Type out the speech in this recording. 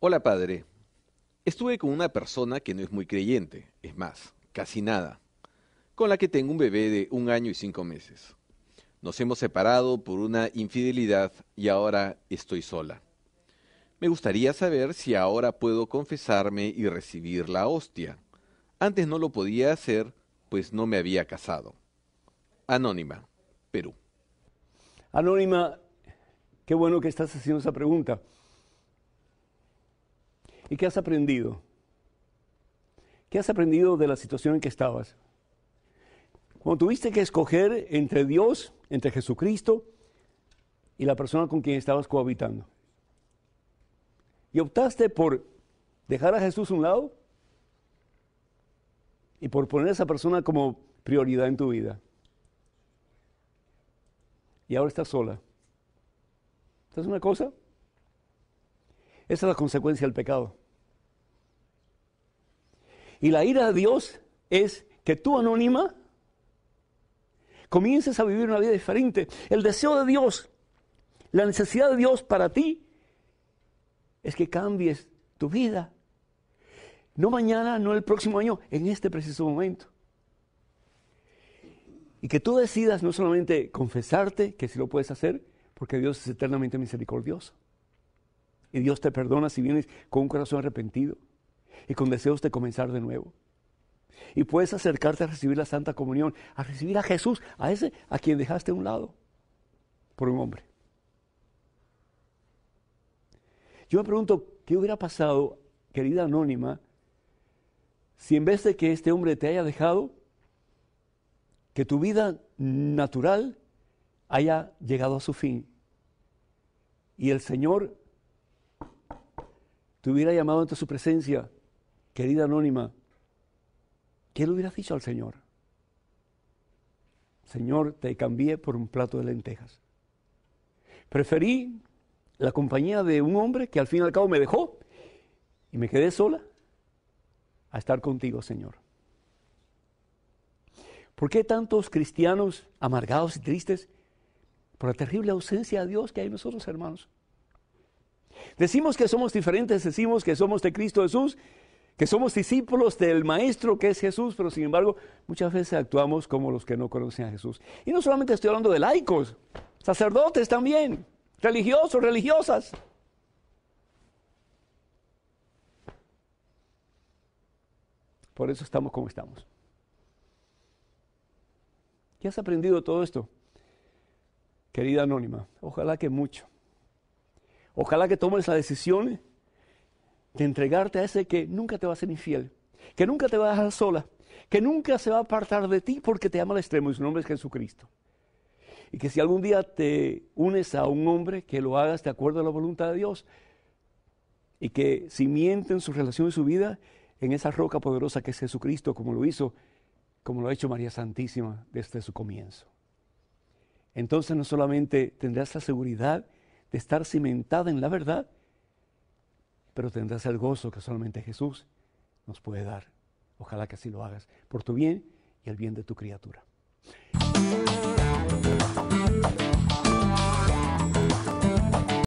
Hola padre, estuve con una persona que no es muy creyente, es más, casi nada, con la que tengo un bebé de un año y cinco meses. Nos hemos separado por una infidelidad y ahora estoy sola. Me gustaría saber si ahora puedo confesarme y recibir la hostia. Antes no lo podía hacer, pues no me había casado. Anónima, Perú. Anónima, qué bueno que estás haciendo esa pregunta. ¿Y qué has aprendido? ¿Qué has aprendido de la situación en que estabas? Cuando tuviste que escoger entre Dios, entre Jesucristo y la persona con quien estabas cohabitando. Y optaste por dejar a Jesús a un lado y por poner a esa persona como prioridad en tu vida. Y ahora estás sola. ¿Estás una cosa? Esa es la consecuencia del pecado. Y la ira de Dios es que tú, anónima, comiences a vivir una vida diferente. El deseo de Dios, la necesidad de Dios para ti, es que cambies tu vida. No mañana, no el próximo año, en este preciso momento. Y que tú decidas no solamente confesarte, que si sí lo puedes hacer, porque Dios es eternamente misericordioso y Dios te perdona si vienes con un corazón arrepentido y con deseos de comenzar de nuevo. Y puedes acercarte a recibir la Santa Comunión, a recibir a Jesús, a ese a quien dejaste a un lado por un hombre. Yo me pregunto, ¿qué hubiera pasado, querida anónima, si en vez de que este hombre te haya dejado, que tu vida natural haya llegado a su fin y el Señor te hubiera llamado ante su presencia, querida anónima, ¿qué le hubieras dicho al Señor? Señor, te cambié por un plato de lentejas. Preferí la compañía de un hombre que al fin y al cabo me dejó y me quedé sola a estar contigo, Señor. ¿Por qué tantos cristianos amargados y tristes por la terrible ausencia de Dios que hay en nosotros, hermanos? Decimos que somos diferentes, decimos que somos de Cristo Jesús, que somos discípulos del Maestro que es Jesús, pero sin embargo muchas veces actuamos como los que no conocen a Jesús. Y no solamente estoy hablando de laicos, sacerdotes también, religiosos, religiosas. Por eso estamos como estamos. ¿Qué has aprendido de todo esto? Querida anónima, ojalá que mucho. Ojalá que tomes la decisión de entregarte a ese que nunca te va a ser infiel, que nunca te va a dejar sola, que nunca se va a apartar de ti porque te ama al extremo y su nombre es Jesucristo. Y que si algún día te unes a un hombre, que lo hagas de acuerdo a la voluntad de Dios. Y que simienten su relación y su vida en esa roca poderosa que es Jesucristo, como lo hizo, como lo ha hecho María Santísima desde su comienzo. Entonces no solamente tendrás la seguridad, de estar cimentada en la verdad, pero tendrás el gozo que solamente Jesús nos puede dar. Ojalá que así lo hagas, por tu bien y el bien de tu criatura.